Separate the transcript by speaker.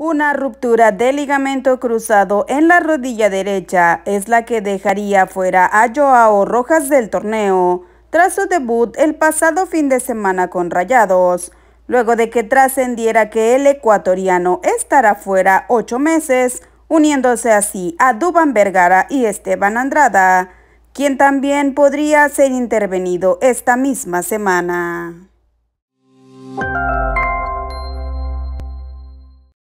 Speaker 1: Una ruptura de ligamento cruzado en la rodilla derecha es la que dejaría fuera a Joao Rojas del torneo tras su debut el pasado fin de semana con Rayados, luego de que trascendiera que el ecuatoriano estará fuera ocho meses, uniéndose así a Duban Vergara y Esteban Andrada, quien también podría ser intervenido esta misma semana.